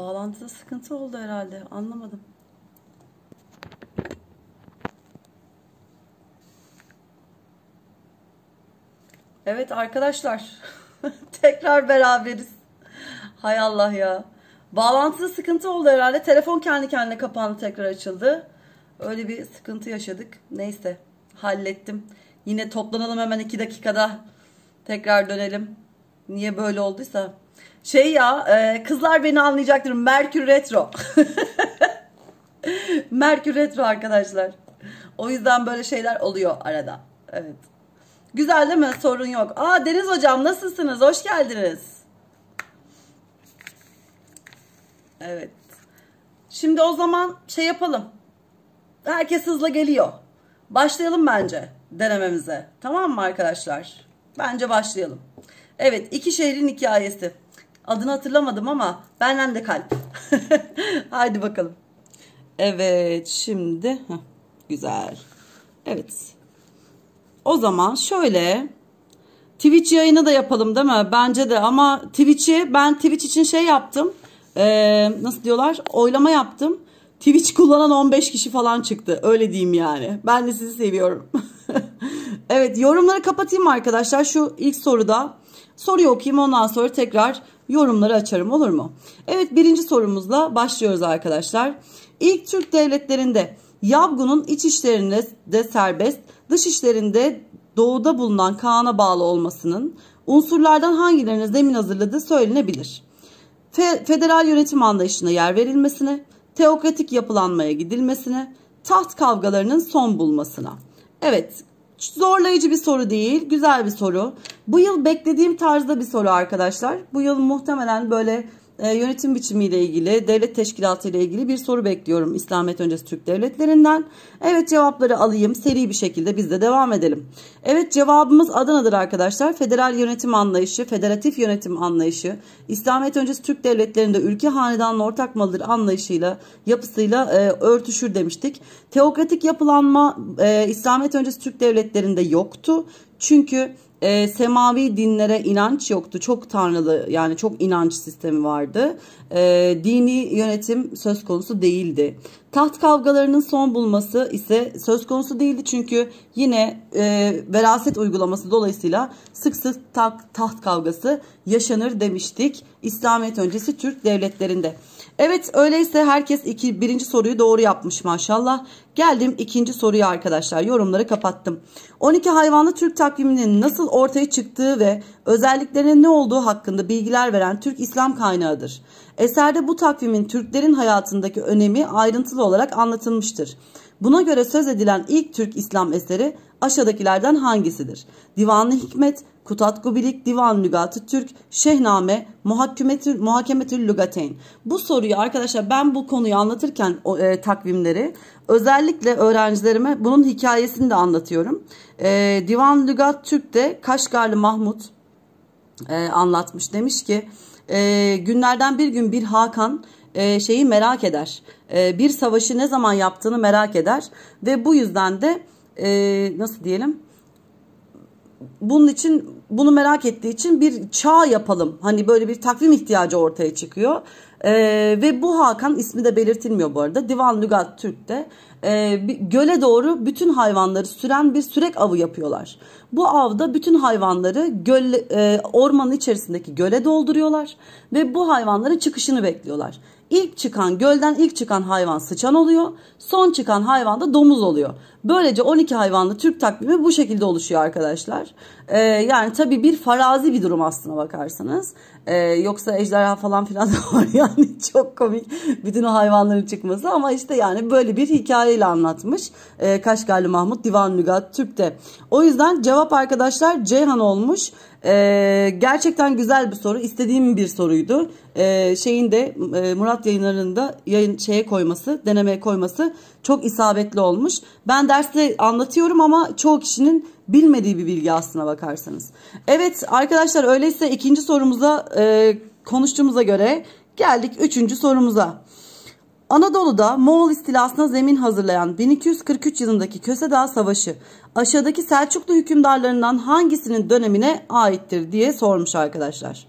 Bağlantıda sıkıntı oldu herhalde. Anlamadım. Evet arkadaşlar. Tekrar beraberiz. Hay Allah ya. Bağlantıda sıkıntı oldu herhalde. Telefon kendi kendine kapandı tekrar açıldı. Öyle bir sıkıntı yaşadık. Neyse hallettim. Yine toplanalım hemen 2 dakikada. Tekrar dönelim. Niye böyle olduysa. Şey ya e, kızlar beni anlayacaktır. Merkür Retro. Merkür Retro arkadaşlar. O yüzden böyle şeyler oluyor arada. Evet. Güzel değil mi? Sorun yok. Aa Deniz Hocam nasılsınız? Hoş geldiniz. Evet. Şimdi o zaman şey yapalım. Herkes hızla geliyor. Başlayalım bence denememize. Tamam mı arkadaşlar? Bence başlayalım. Evet iki şehrin hikayesi. Adını hatırlamadım ama benden de kalp. Haydi bakalım. Evet şimdi güzel. Evet. O zaman şöyle Twitch yayını da yapalım değil mi? Bence de ama Twitch'i ben Twitch için şey yaptım. Ee, nasıl diyorlar? Oylama yaptım. Twitch kullanan 15 kişi falan çıktı. Öyle diyeyim yani. Ben de sizi seviyorum. evet yorumları kapatayım arkadaşlar. Şu ilk soruda Soruyu okuyayım ondan sonra tekrar yorumları açarım olur mu? Evet birinci sorumuzla başlıyoruz arkadaşlar. İlk Türk devletlerinde Yavgun'un iç işlerinde de serbest, dış işlerinde doğuda bulunan Kaan'a bağlı olmasının unsurlardan hangilerine zemin hazırladığı söylenebilir. Fe federal yönetim anlayışına yer verilmesine, teokratik yapılanmaya gidilmesine, taht kavgalarının son bulmasına. Evet zorlayıcı bir soru değil. Güzel bir soru. Bu yıl beklediğim tarzda bir soru arkadaşlar. Bu yıl muhtemelen böyle e, yönetim biçimiyle ilgili, devlet teşkilatı ile ilgili bir soru bekliyorum İslamiyet öncesi Türk devletlerinden. Evet cevapları alayım seri bir şekilde biz de devam edelim. Evet cevabımız Adana'dır arkadaşlar. Federal yönetim anlayışı, federatif yönetim anlayışı, İslamiyet öncesi Türk devletlerinde ülke hanedanlı ortak malıdır anlayışıyla, yapısıyla e, örtüşür demiştik. Teokratik yapılanma e, İslamiyet öncesi Türk devletlerinde yoktu. Çünkü e, semavi dinlere inanç yoktu. Çok tanrılı yani çok inanç sistemi vardı. E, dini yönetim söz konusu değildi. Taht kavgalarının son bulması ise söz konusu değildi çünkü yine e, veraset uygulaması dolayısıyla sık sık taht kavgası yaşanır demiştik İslamiyet öncesi Türk devletlerinde. Evet öyleyse herkes iki, birinci soruyu doğru yapmış maşallah. Geldim ikinci soruya arkadaşlar yorumları kapattım. 12 hayvanlı Türk takviminin nasıl ortaya çıktığı ve özelliklerinin ne olduğu hakkında bilgiler veren Türk İslam kaynağıdır. Eserde bu takvimin Türklerin hayatındaki önemi ayrıntılı olarak anlatılmıştır. Buna göre söz edilen ilk Türk İslam eseri aşağıdakilerden hangisidir? Divanlı Hikmet, Kutat Gubilik Divan Lügatı Türk Şehname Muhakemetül Lügateyn. Bu soruyu arkadaşlar ben bu konuyu anlatırken e, takvimleri özellikle öğrencilerime bunun hikayesini de anlatıyorum. E, Divan Lügat Türk'te Kaşgarlı Mahmut e, anlatmış demiş ki e, günlerden bir gün bir Hakan e, şeyi merak eder. E, bir savaşı ne zaman yaptığını merak eder ve bu yüzden de e, nasıl diyelim bunun için bunu merak ettiği için bir çağ yapalım. Hani böyle bir takvim ihtiyacı ortaya çıkıyor. E, ve bu Hakan ismi de belirtilmiyor bu arada. Divan Lügat Türk'te e, göle doğru bütün hayvanları süren bir sürek avı yapıyorlar. Bu avda bütün hayvanları göl, e, ormanın içerisindeki göle dolduruyorlar ve bu hayvanların çıkışını bekliyorlar. İlk çıkan gölden ilk çıkan hayvan sıçan oluyor. Son çıkan hayvan da domuz oluyor. Böylece 12 hayvanlı Türk takvimi bu şekilde oluşuyor arkadaşlar. Ee, yani tabii bir farazi bir durum aslına bakarsanız. Ee, yoksa ejderha falan filan var yani çok komik bütün o hayvanların çıkması. Ama işte yani böyle bir hikayeyle anlatmış ee, Kaşgarlı Mahmut Divan Lügat Türk'te. O yüzden cevap arkadaşlar Ceyhan olmuş. Ee, gerçekten güzel bir soru. İstediğim bir soruydu. Ee, şeyin de e, Murat yayınlarında yayın şeye koyması, denemeye koyması çok isabetli olmuş. Ben derste anlatıyorum ama çoğu kişinin bilmediği bir bilgi aslına bakarsanız. Evet arkadaşlar öyleyse ikinci sorumuza e, konuştuğumuza göre geldik üçüncü sorumuza. Anadolu'da Moğol istilasına zemin hazırlayan 1243 yılındaki Köse Kösedağ Savaşı aşağıdaki Selçuklu hükümdarlarından hangisinin dönemine aittir diye sormuş arkadaşlar.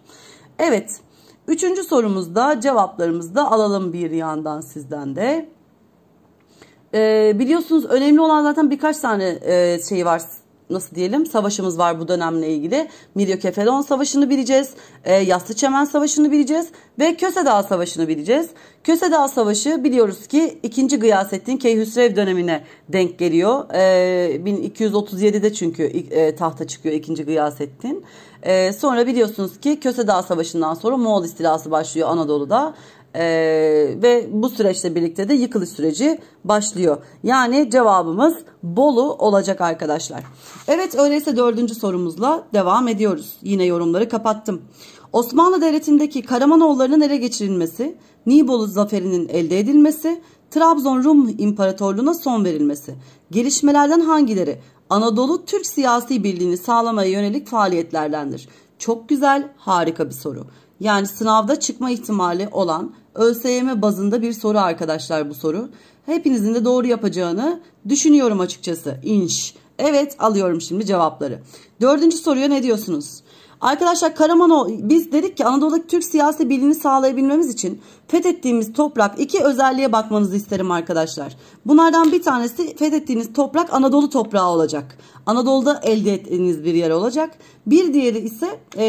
Evet, üçüncü sorumuzda cevaplarımızı da alalım bir yandan sizden de. Ee, biliyorsunuz önemli olan zaten birkaç tane e, şey var nasıl diyelim savaşımız var bu dönemle ilgili. Miryokefalon Savaşı'nı bileceğiz. E, Yassı Çemen Savaşı'nı bileceğiz. Ve Köse Dağ Savaşı'nı bileceğiz. Köse Dağ Savaşı biliyoruz ki 2. Gıyasettin Keyhüsrev dönemine denk geliyor. E, 1237'de çünkü e, tahta çıkıyor 2. Gıyasettin. E, sonra biliyorsunuz ki Köse Dağ Savaşı'ndan sonra Moğol istilası başlıyor Anadolu'da. Ee, ve bu süreçle birlikte de yıkılış süreci başlıyor. Yani cevabımız Bolu olacak arkadaşlar. Evet öyleyse dördüncü sorumuzla devam ediyoruz. Yine yorumları kapattım. Osmanlı Devleti'ndeki Karamanoğullarının ele geçirilmesi, Nibolu zaferinin elde edilmesi, Trabzon Rum İmparatorluğu'na son verilmesi. Gelişmelerden hangileri Anadolu Türk siyasi birliğini sağlamaya yönelik faaliyetlerdendir? Çok güzel, harika bir soru. Yani sınavda çıkma ihtimali olan ÖSYM bazında bir soru arkadaşlar bu soru. Hepinizin de doğru yapacağını düşünüyorum açıkçası. İnş. Evet alıyorum şimdi cevapları. Dördüncü soruya ne diyorsunuz? Arkadaşlar Karamanoğlu biz dedik ki Anadolu'daki Türk siyasi bilini sağlayabilmemiz için fethettiğimiz toprak iki özelliğe bakmanızı isterim arkadaşlar. Bunlardan bir tanesi fethettiğiniz toprak Anadolu toprağı olacak. Anadolu'da elde ettiğiniz bir yer olacak. Bir diğeri ise e,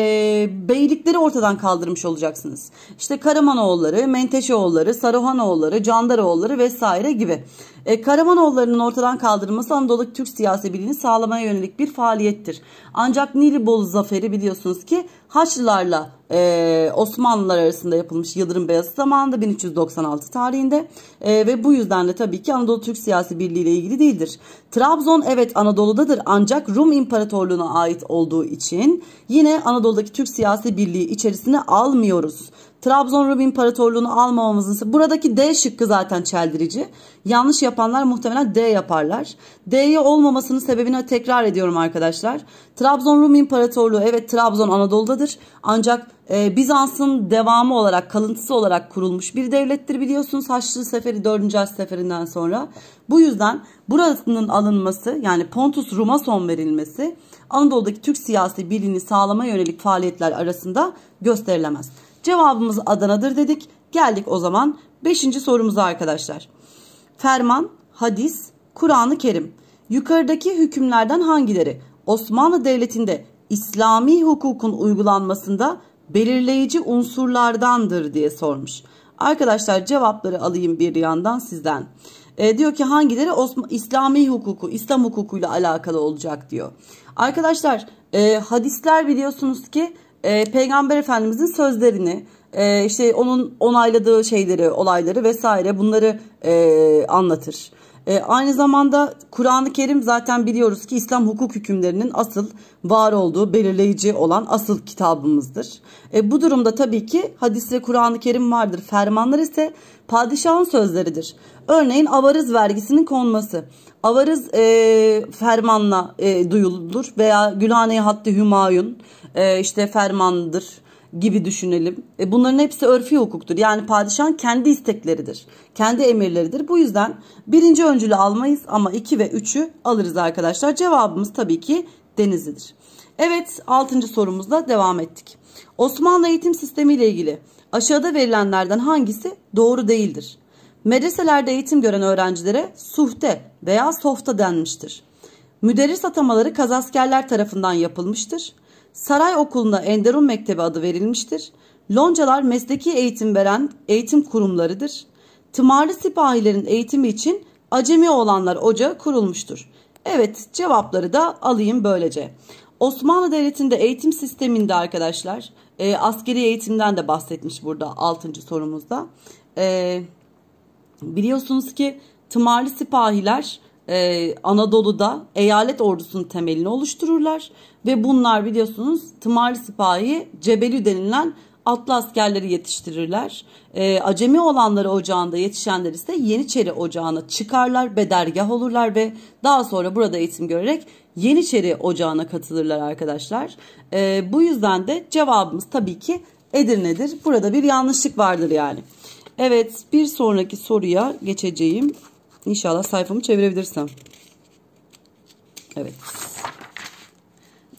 beylikleri ortadan kaldırmış olacaksınız. İşte Karamanoğulları, Menteşeoğulları, Saruhanoğulları, Candaroğulları vesaire gibi. E, Karamanoğullarının ortadan kaldırılması Anadolu Türk siyasi bilini sağlamaya yönelik bir faaliyettir. Ancak Nilibolu zaferi biliyorsunuz ki Haçlılarla e, Osmanlılar arasında yapılmış Yıldırım Beyazı zamanında 1396 tarihinde e, ve bu yüzden de tabii ki Anadolu Türk siyasi birliği ile ilgili değildir. Trabzon evet Anadolu'dadır ancak Rum İmparatorluğu'na ait olduğu için yine Anadolu'daki Türk siyasi birliği içerisine almıyoruz. Trabzon Rum İmparatorluğunu almamamızın buradaki D şıkkı zaten çeldirici. Yanlış yapanlar muhtemelen D yaparlar. D'ye olmamasının sebebini tekrar ediyorum arkadaşlar. Trabzon Rum İmparatorluğu evet Trabzon Anadolu'dadır. Ancak e, Bizans'ın devamı olarak kalıntısı olarak kurulmuş bir devlettir biliyorsunuz Haçlı Seferi 4. Haçlı Seferi'nden sonra. Bu yüzden burasının alınması yani Pontus Rum'a son verilmesi Anadolu'daki Türk siyasi birliğini sağlama yönelik faaliyetler arasında gösterilemez. Cevabımız Adana'dır dedik. Geldik o zaman 5. sorumuza arkadaşlar. Ferman, hadis, Kur'an-ı Kerim. Yukarıdaki hükümlerden hangileri Osmanlı Devleti'nde İslami hukukun uygulanmasında belirleyici unsurlardandır diye sormuş. Arkadaşlar cevapları alayım bir yandan sizden. E, diyor ki hangileri Osman, İslami hukuku, İslam hukukuyla alakalı olacak diyor. Arkadaşlar e, hadisler biliyorsunuz ki e, Peygamber Efendimizin sözlerini, e, işte onun onayladığı şeyleri, olayları vesaire bunları e, anlatır. E, aynı zamanda Kur'an-ı Kerim zaten biliyoruz ki İslam hukuk hükümlerinin asıl var olduğu belirleyici olan asıl kitabımızdır. E, bu durumda tabii ki hadis ve Kur'an-ı Kerim vardır. Fermanlar ise padişahın sözleridir. Örneğin avarız vergisinin konması. Avarız e, fermanla e, duyulur veya Gülhane-i Hattı Hümayun e, işte fermandır gibi düşünelim. E, bunların hepsi örfi hukuktur. Yani padişahın kendi istekleridir. Kendi emirleridir. Bu yüzden birinci öncülü almayız ama iki ve üçü alırız arkadaşlar. Cevabımız tabii ki Denizli'dir. Evet altıncı sorumuzla devam ettik. Osmanlı eğitim sistemi ile ilgili aşağıda verilenlerden hangisi doğru değildir? Medreselerde eğitim gören öğrencilere suhte veya softa denmiştir. Müderris atamaları kazaskerler tarafından yapılmıştır. Saray Okulu'na Enderun Mektebi adı verilmiştir. Loncalar mesleki eğitim veren eğitim kurumlarıdır. Tımarlı sipahilerin eğitimi için acemi olanlar ocağı kurulmuştur. Evet cevapları da alayım böylece. Osmanlı Devleti'nde eğitim sisteminde arkadaşlar e, askeri eğitimden de bahsetmiş burada 6. sorumuzda. E, biliyorsunuz ki tımarlı sipahiler e, Anadolu'da eyalet ordusunun temelini oluştururlar. Ve bunlar biliyorsunuz tımar sipahi Cebeli denilen atlı askerleri yetiştirirler. E, acemi olanları ocağında yetişenler ise Yeniçeri ocağına çıkarlar, bedergah olurlar ve daha sonra burada eğitim görerek Yeniçeri ocağına katılırlar arkadaşlar. E, bu yüzden de cevabımız tabii ki Edirne'dir. Burada bir yanlışlık vardır yani. Evet bir sonraki soruya geçeceğim. İnşallah sayfamı çevirebilirsem. Evet.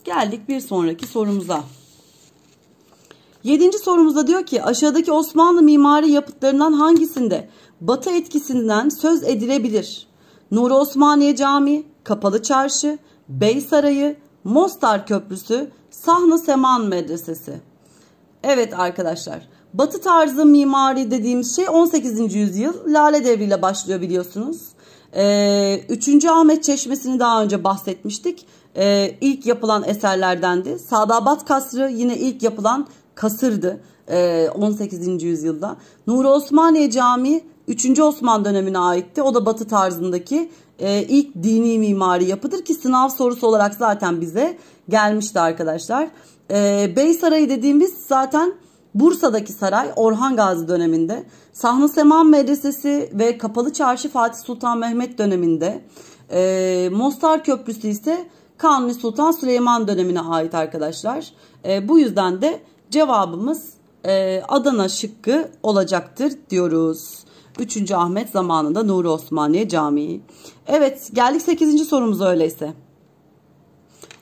Geldik bir sonraki sorumuza. Yedinci sorumuzda diyor ki aşağıdaki Osmanlı mimari yapıtlarından hangisinde batı etkisinden söz edilebilir? Nuri Osmaniye Camii, Kapalı Çarşı, Bey Sarayı, Mostar Köprüsü, Sahna Seman Medresesi. Evet arkadaşlar batı tarzı mimari dediğimiz şey 18. yüzyıl Lale Devri ile başlıyor biliyorsunuz. Ee, 3. Ahmet Çeşmesi'ni daha önce bahsetmiştik e, ilk yapılan eserlerdendi. Sadabat Kasrı yine ilk yapılan kasırdı e, ee, 18. yüzyılda. Nuri Osmaniye Camii 3. Osman dönemine aitti. O da batı tarzındaki e, ilk dini mimari yapıdır ki sınav sorusu olarak zaten bize gelmişti arkadaşlar. E, Bey Sarayı dediğimiz zaten Bursa'daki saray Orhan Gazi döneminde, Sahne Seman Medresesi ve Kapalı Çarşı Fatih Sultan Mehmet döneminde, e, Mostar Köprüsü ise Kanuni Sultan Süleyman dönemine ait arkadaşlar. E, bu yüzden de cevabımız e, Adana şıkkı olacaktır diyoruz. 3. Ahmet zamanında Nuri Osmaniye Camii. Evet geldik 8. sorumuza öyleyse.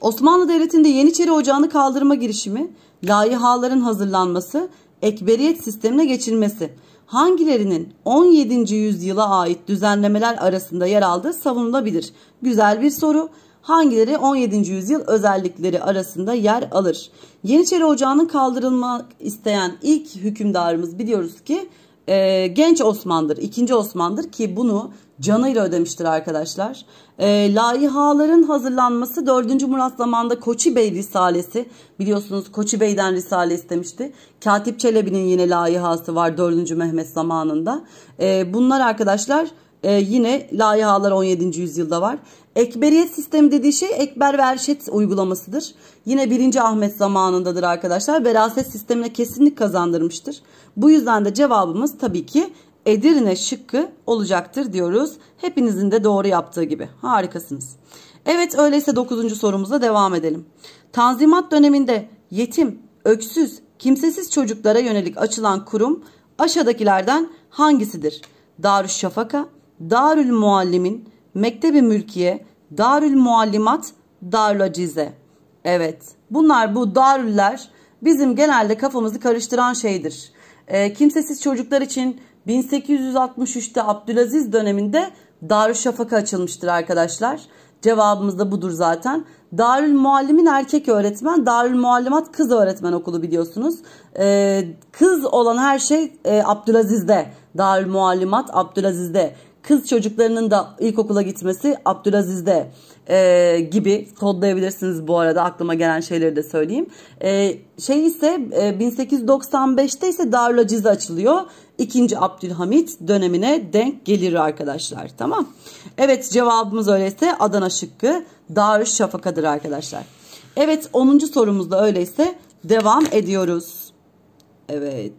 Osmanlı Devleti'nde Yeniçeri Ocağı'nı kaldırma girişimi, layihaların hazırlanması, ekberiyet sistemine geçilmesi hangilerinin 17. yüzyıla ait düzenlemeler arasında yer aldığı savunulabilir? Güzel bir soru hangileri 17. yüzyıl özellikleri arasında yer alır? Yeniçeri Ocağı'nın kaldırılmak isteyen ilk hükümdarımız biliyoruz ki e, genç Osman'dır, ikinci Osman'dır ki bunu canıyla ödemiştir arkadaşlar. E, laihaların hazırlanması 4. Murat zamanında Koçi Bey Risalesi biliyorsunuz Koçi Bey'den Risale istemişti. Katip Çelebi'nin yine laihası var 4. Mehmet zamanında. E, bunlar arkadaşlar e, yine layihalar 17. yüzyılda var. Ekberiyet sistemi dediği şey ekber ve erşet uygulamasıdır. Yine 1. Ahmet zamanındadır arkadaşlar. Veraset sistemine kesinlik kazandırmıştır. Bu yüzden de cevabımız tabii ki Edirne şıkkı olacaktır diyoruz. Hepinizin de doğru yaptığı gibi. Harikasınız. Evet öyleyse 9. sorumuza devam edelim. Tanzimat döneminde yetim, öksüz, kimsesiz çocuklara yönelik açılan kurum aşağıdakilerden hangisidir? Darüşşafaka, Darül Muallimin, Mektebi Mülkiye, Darül Muallimat, Darül Acize. Evet bunlar bu darüller bizim genelde kafamızı karıştıran şeydir. E, kimsesiz çocuklar için 1863'te Abdülaziz döneminde Darüşşafaka açılmıştır arkadaşlar. Cevabımız da budur zaten. Darül Muallim'in erkek öğretmen, Darül Muallimat kız öğretmen okulu biliyorsunuz. Ee, kız olan her şey e, Abdülaziz'de. Darül Muallimat Abdülaziz'de kız çocuklarının da ilkokula gitmesi Abdülaziz'de e, gibi kodlayabilirsiniz bu arada aklıma gelen şeyleri de söyleyeyim. E, şey ise e, 1895'te ise Darül Aciz açılıyor. 2. Abdülhamit dönemine denk gelir arkadaşlar tamam. Evet cevabımız öyleyse Adana şıkkı Darüşşafaka'dır arkadaşlar. Evet 10. sorumuzda öyleyse devam ediyoruz. Evet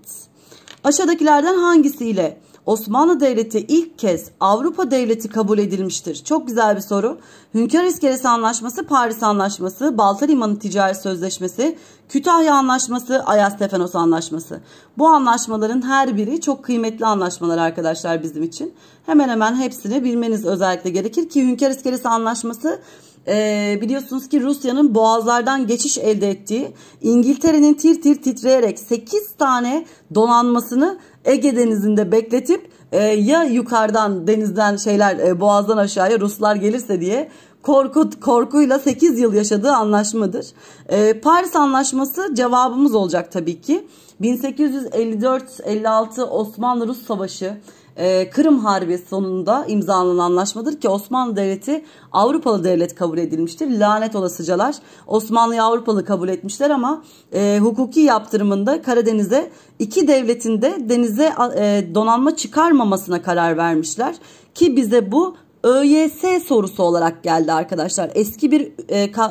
aşağıdakilerden hangisiyle Osmanlı Devleti ilk kez Avrupa Devleti kabul edilmiştir? Çok güzel bir soru. Hünkar İskelesi Anlaşması, Paris Anlaşması, Balta Limanı Ticaret Sözleşmesi, Kütahya Anlaşması, Ayastefanos Anlaşması. Bu anlaşmaların her biri çok kıymetli anlaşmalar arkadaşlar bizim için. Hemen hemen hepsini bilmeniz özellikle gerekir ki Hünkar İskelesi Anlaşması e, biliyorsunuz ki Rusya'nın boğazlardan geçiş elde ettiği İngiltere'nin tir tir titreyerek 8 tane donanmasını Ege Denizi'nde bekletip e, ya yukarıdan denizden şeyler e, boğazdan aşağıya Ruslar gelirse diye korkut korkuyla 8 yıl yaşadığı anlaşmadır. E, Paris Anlaşması cevabımız olacak tabii ki. 1854-56 Osmanlı-Rus Savaşı e, Kırım Harbi sonunda imzalanan anlaşmadır ki Osmanlı Devleti Avrupalı devlet kabul edilmiştir. Lanet olasıcalar Osmanlı'yı Avrupalı kabul etmişler ama e, hukuki yaptırımında Karadeniz'e iki devletin de denize e, donanma çıkarmamasına karar vermişler. Ki bize bu ÖYS sorusu olarak geldi arkadaşlar. Eski bir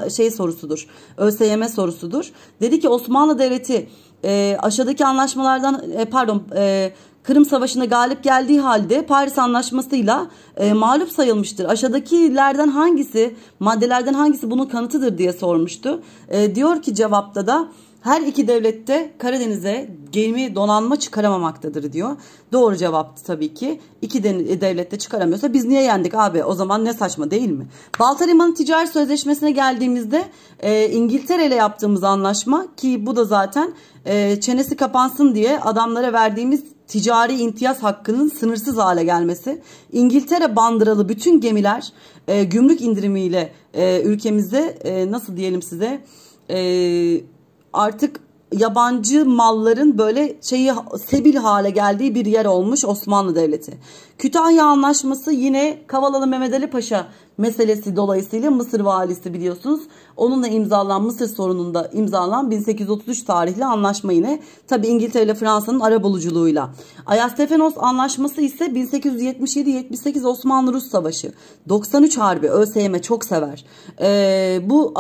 e, şey sorusudur. ÖSYM sorusudur. Dedi ki Osmanlı Devleti e, aşağıdaki anlaşmalardan e, pardon e, Kırım Savaşı'na galip geldiği halde Paris Anlaşması'yla e, mağlup sayılmıştır. Aşağıdakilerden hangisi, maddelerden hangisi bunun kanıtıdır diye sormuştu. E, diyor ki cevapta da her iki devlette Karadeniz'e gemi donanma çıkaramamaktadır diyor. Doğru cevaptı tabii ki. İki e, devlette çıkaramıyorsa biz niye yendik abi o zaman ne saçma değil mi? Balta Limanı Ticaret Sözleşmesi'ne geldiğimizde e, İngiltere ile yaptığımız anlaşma ki bu da zaten e, çenesi kapansın diye adamlara verdiğimiz ticari intiyaz hakkının sınırsız hale gelmesi, İngiltere bandıralı bütün gemiler e, gümrük indirimiyle e, ülkemizde e, nasıl diyelim size e, artık yabancı malların böyle şeyi sebil hale geldiği bir yer olmuş Osmanlı Devleti. Kütahya Anlaşması yine Kavalalı Mehmet Ali Paşa meselesi dolayısıyla Mısır valisi biliyorsunuz. Onunla imzalan Mısır sorununda imzalan 1833 tarihli anlaşma yine tabi İngiltere ile Fransa'nın arabuluculuğuyla. Ayastefanos anlaşması ise 1877-78 Osmanlı-Rus Savaşı. 93 Harbi ÖSYM çok sever. Ee, bu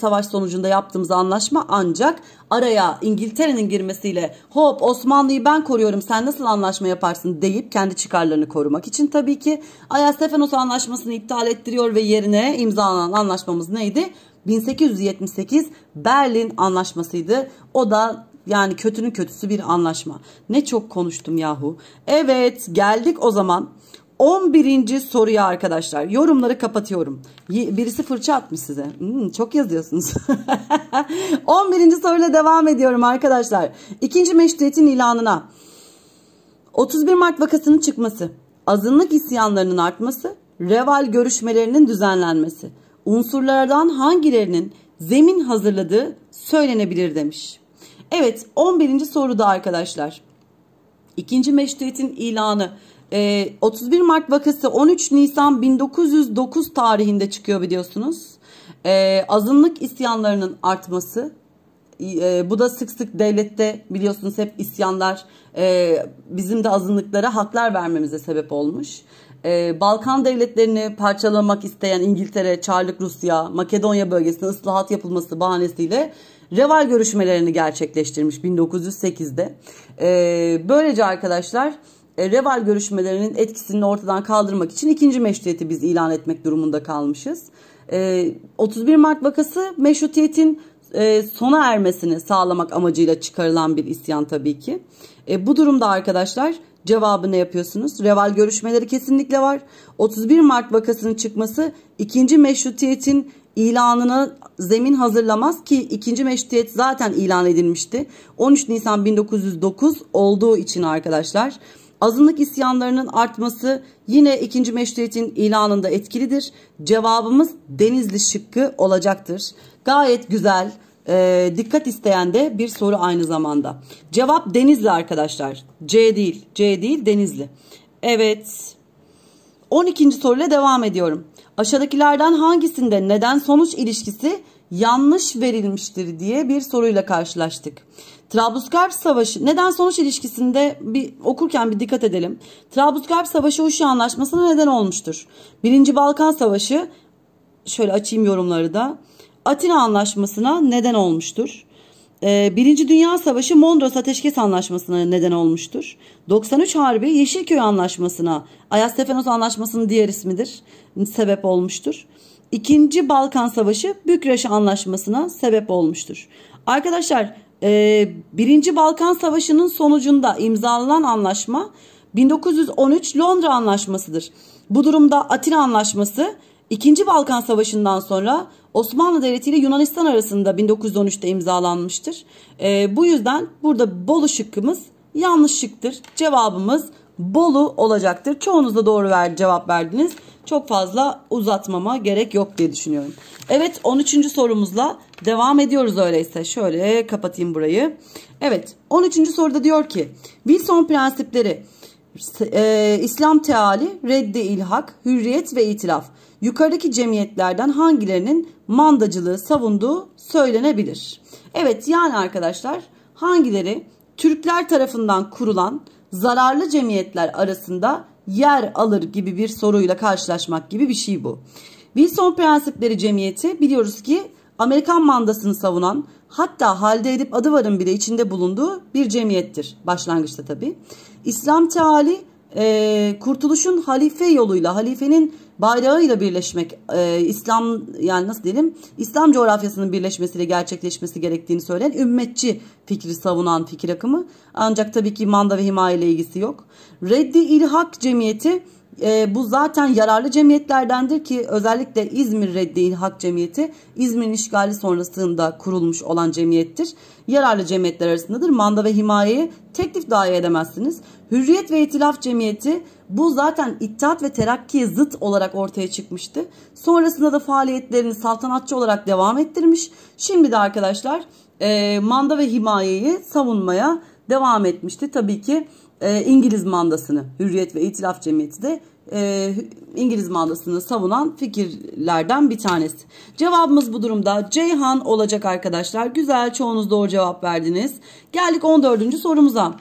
savaş sonucunda yaptığımız anlaşma ancak araya İngiltere'nin girmesiyle hop Osmanlı'yı ben koruyorum sen nasıl anlaşma yaparsın deyip kendi çıkarlarını korumak için tabii ki Ayastefanos anlaşmasını iptal etti gerektiriyor ve yerine imzalanan anlaşmamız neydi? 1878 Berlin Anlaşması'ydı. O da yani kötünün kötüsü bir anlaşma. Ne çok konuştum yahu. Evet geldik o zaman 11. soruya arkadaşlar. Yorumları kapatıyorum. Birisi fırça atmış size. Hmm, çok yazıyorsunuz. 11. soruyla devam ediyorum arkadaşlar. İkinci meşrutiyetin ilanına. 31 Mart vakasının çıkması, azınlık isyanlarının artması, reval görüşmelerinin düzenlenmesi, unsurlardan hangilerinin zemin hazırladığı söylenebilir demiş. Evet 11. soruda arkadaşlar. İkinci meşruiyetin ilanı 31 ee, Mart vakası 13 Nisan 1909 tarihinde çıkıyor biliyorsunuz. Ee, azınlık isyanlarının artması. Ee, bu da sık sık devlette biliyorsunuz hep isyanlar bizim de azınlıklara haklar vermemize sebep olmuş e, Balkan devletlerini parçalamak isteyen İngiltere, Çarlık Rusya, Makedonya bölgesinde ıslahat yapılması bahanesiyle Reval görüşmelerini gerçekleştirmiş 1908'de. E, böylece arkadaşlar e, Reval görüşmelerinin etkisini ortadan kaldırmak için ikinci meşruiyeti biz ilan etmek durumunda kalmışız. E, 31 Mart vakası meşrutiyetin e, sona ermesini sağlamak amacıyla çıkarılan bir isyan tabii ki. E, bu durumda arkadaşlar cevabı ne yapıyorsunuz? Reval görüşmeleri kesinlikle var. 31 Mart vakasının çıkması ikinci meşrutiyetin ilanına zemin hazırlamaz ki ikinci meşrutiyet zaten ilan edilmişti. 13 Nisan 1909 olduğu için arkadaşlar azınlık isyanlarının artması yine ikinci meşrutiyetin ilanında etkilidir. Cevabımız Denizli şıkkı olacaktır. Gayet güzel e, dikkat isteyen de bir soru aynı zamanda. Cevap Denizli arkadaşlar. C değil. C değil Denizli. Evet. 12. soruyla devam ediyorum. Aşağıdakilerden hangisinde neden sonuç ilişkisi yanlış verilmiştir diye bir soruyla karşılaştık. Trablusgarp Savaşı neden sonuç ilişkisinde bir okurken bir dikkat edelim. Trablusgarp Savaşı Uşu Anlaşması'na neden olmuştur. Birinci Balkan Savaşı şöyle açayım yorumları da. Atina Anlaşması'na neden olmuştur. Ee, Birinci Dünya Savaşı Mondros Ateşkes Anlaşması'na neden olmuştur. 93 Harbi Yeşilköy Anlaşması'na, Ayas-Stefanos Anlaşması'nın diğer ismidir, sebep olmuştur. İkinci Balkan Savaşı Bükreş Anlaşması'na sebep olmuştur. Arkadaşlar e, Birinci Balkan Savaşı'nın sonucunda imzalanan anlaşma 1913 Londra Anlaşması'dır. Bu durumda Atina Anlaşması İkinci Balkan Savaşı'ndan sonra Osmanlı Devleti ile Yunanistan arasında 1913'te imzalanmıştır. E, bu yüzden burada Bolu şıkkımız yanlış şıktır. Cevabımız Bolu olacaktır. Çoğunuz da doğru ver, cevap verdiniz. Çok fazla uzatmama gerek yok diye düşünüyorum. Evet 13. sorumuzla devam ediyoruz öyleyse. Şöyle kapatayım burayı. Evet 13. soruda diyor ki Wilson prensipleri e, İslam teali, redde İlhak, hürriyet ve itilaf yukarıdaki cemiyetlerden hangilerinin mandacılığı savunduğu söylenebilir. Evet yani arkadaşlar hangileri Türkler tarafından kurulan zararlı cemiyetler arasında yer alır gibi bir soruyla karşılaşmak gibi bir şey bu. Wilson prensipleri cemiyeti biliyoruz ki Amerikan mandasını savunan hatta halde edip Adıvar'ın bile içinde bulunduğu bir cemiyettir başlangıçta tabi. İslam teali e, kurtuluşun halife yoluyla halifenin bayrağıyla birleşmek e, İslam yani nasıl diyelim İslam coğrafyasının birleşmesiyle gerçekleşmesi gerektiğini söyleyen ümmetçi fikri savunan fikir akımı ancak tabii ki manda ve himaye ile ilgisi yok. Reddi İlhak Cemiyeti e, bu zaten yararlı cemiyetlerdendir ki özellikle İzmir Reddi'nin Hak Cemiyeti İzmir'in işgali sonrasında kurulmuş olan cemiyettir. Yararlı cemiyetler arasındadır. Manda ve himayeye teklif dahi edemezsiniz. Hürriyet ve itilaf Cemiyeti bu zaten İttihat ve Terakki'ye zıt olarak ortaya çıkmıştı. Sonrasında da faaliyetlerini saltanatçı olarak devam ettirmiş. Şimdi de arkadaşlar e, manda ve himayeyi savunmaya devam etmişti. Tabii ki e, İngiliz mandasını Hürriyet ve İtilaf Cemiyeti de e, İngiliz mandasını savunan fikirlerden bir tanesi. Cevabımız bu durumda Ceyhan olacak arkadaşlar. Güzel çoğunuz doğru cevap verdiniz. Geldik 14. sorumuza.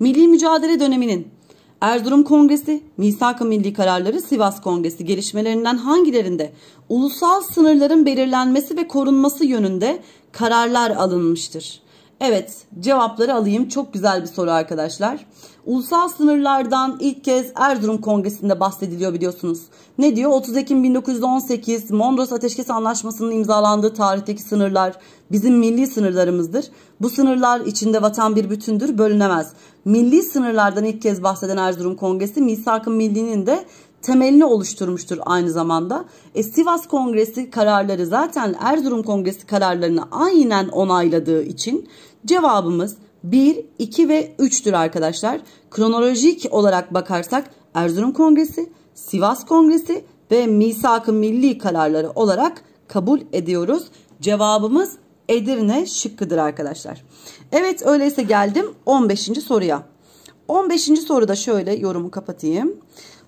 Milli mücadele döneminin Erzurum Kongresi, Misak-ı Milli Kararları Sivas Kongresi gelişmelerinden hangilerinde ulusal sınırların belirlenmesi ve korunması yönünde kararlar alınmıştır? Evet cevapları alayım. Çok güzel bir soru arkadaşlar. Ulusal sınırlardan ilk kez Erzurum Kongresi'nde bahsediliyor biliyorsunuz. Ne diyor? 30 Ekim 1918 Mondros Ateşkes Anlaşması'nın imzalandığı tarihteki sınırlar bizim milli sınırlarımızdır. Bu sınırlar içinde vatan bir bütündür, bölünemez. Milli sınırlardan ilk kez bahseden Erzurum Kongresi Misak-ı Milli'nin de temelini oluşturmuştur aynı zamanda. E, Sivas Kongresi kararları zaten Erzurum Kongresi kararlarını aynen onayladığı için Cevabımız 1, 2 ve 3'tür arkadaşlar. Kronolojik olarak bakarsak Erzurum Kongresi, Sivas Kongresi ve Misak-ı Milli kararları olarak kabul ediyoruz. Cevabımız Edirne şıkkıdır arkadaşlar. Evet öyleyse geldim 15. soruya. 15. soruda şöyle yorumu kapatayım.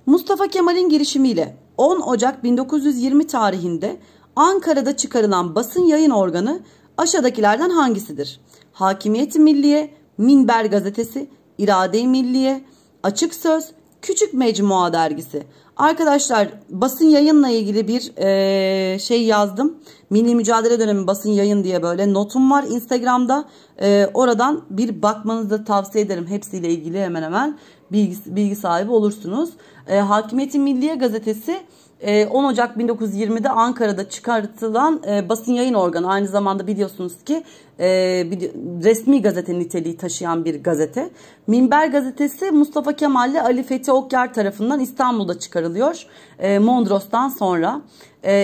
Mustafa Kemal'in girişimiyle 10 Ocak 1920 tarihinde Ankara'da çıkarılan basın yayın organı aşağıdakilerden hangisidir? Hakimiyeti Milliye, Minber Gazetesi, İrade-i Milliye, Açık Söz, Küçük Mecmua Dergisi. Arkadaşlar basın yayınla ilgili bir e, şey yazdım. Milli Mücadele Dönemi basın yayın diye böyle notum var Instagram'da. E, oradan bir bakmanızı da tavsiye ederim. Hepsiyle ilgili hemen hemen bilgi, bilgi sahibi olursunuz. E, Hakimiyeti Milliye Gazetesi 10 e, Ocak 1920'de Ankara'da çıkartılan e, basın yayın organı aynı zamanda biliyorsunuz ki e, resmi gazete niteliği taşıyan bir gazete. Minber gazetesi Mustafa Kemal ile Ali Fethi Okyar tarafından İstanbul'da çıkarılıyor Mondros'tan sonra.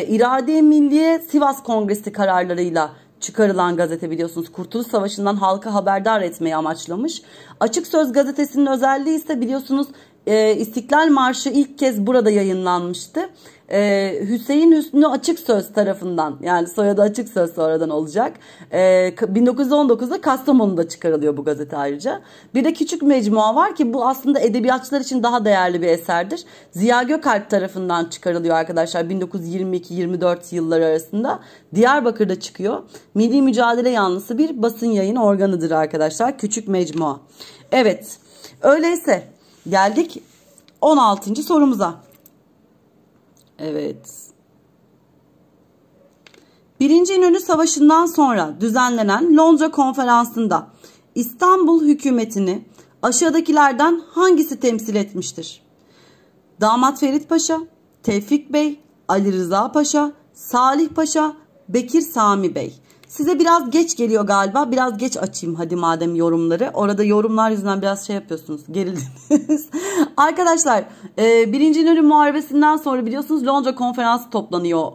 İrade Milliye Sivas Kongresi kararlarıyla çıkarılan gazete biliyorsunuz Kurtuluş Savaşı'ndan halka haberdar etmeyi amaçlamış. Açık Söz gazetesinin özelliği ise biliyorsunuz e, İstiklal Marşı ilk kez burada yayınlanmıştı. E, Hüseyin Hüsnü Açık Söz tarafından yani soyadı Açık Söz sonradan olacak. E, ee, 1919'da Kastamonu'da çıkarılıyor bu gazete ayrıca. Bir de Küçük Mecmua var ki bu aslında edebiyatçılar için daha değerli bir eserdir. Ziya Gökalp tarafından çıkarılıyor arkadaşlar 1922-24 yılları arasında. Diyarbakır'da çıkıyor. Milli Mücadele yanlısı bir basın yayın organıdır arkadaşlar. Küçük Mecmua. Evet. Öyleyse Geldik 16. sorumuza. Evet. Birinci İnönü Savaşı'ndan sonra düzenlenen Londra Konferansı'nda İstanbul hükümetini aşağıdakilerden hangisi temsil etmiştir? Damat Ferit Paşa, Tevfik Bey, Ali Rıza Paşa, Salih Paşa, Bekir Sami Bey. Size biraz geç geliyor galiba. Biraz geç açayım hadi madem yorumları. Orada yorumlar yüzünden biraz şey yapıyorsunuz. Gerildiniz. Arkadaşlar e, birinci Nuri Muharebesi'nden sonra biliyorsunuz Londra konferansı toplanıyor.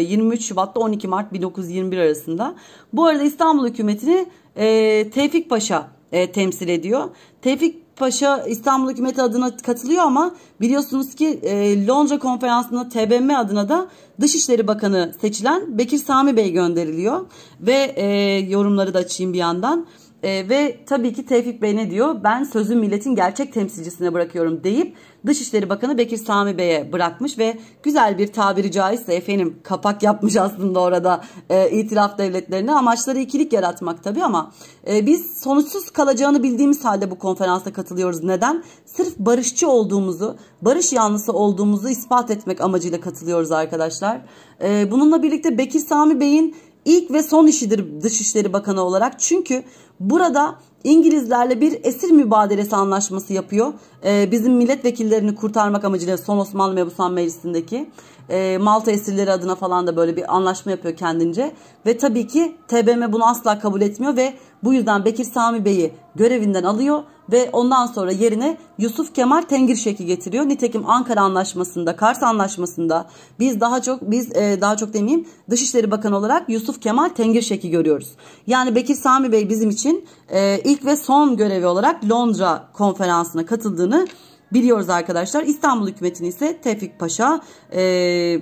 23 e, Şubat'ta 12 Mart 1921 arasında. Bu arada İstanbul hükümetini e, Tevfik Paşa e, temsil ediyor. Tevfik Paşa İstanbul hükümeti adına katılıyor ama biliyorsunuz ki e, Londra konferansına TBMM adına da Dışişleri Bakanı seçilen Bekir Sami Bey gönderiliyor. Ve e, yorumları da açayım bir yandan. E, ve tabii ki Tevfik Bey ne diyor? Ben sözü milletin gerçek temsilcisine bırakıyorum deyip Dışişleri Bakanı Bekir Sami Bey'e bırakmış ve güzel bir tabiri caizse efendim kapak yapmış aslında orada e, itilaf devletlerine. Amaçları ikilik yaratmak tabii ama e, biz sonuçsuz kalacağını bildiğimiz halde bu konferansa katılıyoruz. Neden? Sırf barışçı olduğumuzu, barış yanlısı olduğumuzu ispat etmek amacıyla katılıyoruz arkadaşlar. E, bununla birlikte Bekir Sami Bey'in ilk ve son işidir Dışişleri Bakanı olarak. Çünkü burada İngilizlerle bir esir mübadelesi anlaşması yapıyor. Ee, bizim milletvekillerini kurtarmak amacıyla son Osmanlı Mebusan Meclisi'ndeki e, Malta esirleri adına falan da böyle bir anlaşma yapıyor kendince. Ve tabii ki TBMM bunu asla kabul etmiyor ve bu yüzden Bekir Sami Bey'i görevinden alıyor ve ondan sonra yerine Yusuf Kemal Tengirşek'i getiriyor. Nitekim Ankara Anlaşması'nda, Kars Anlaşması'nda biz daha çok biz e, daha çok demeyeyim Dışişleri Bakanı olarak Yusuf Kemal Tengirşek'i görüyoruz. Yani Bekir Sami Bey bizim için e, ilk ve son görevi olarak Londra konferansına katıldığını biliyoruz arkadaşlar. İstanbul hükümetini ise Tevfik Paşa e,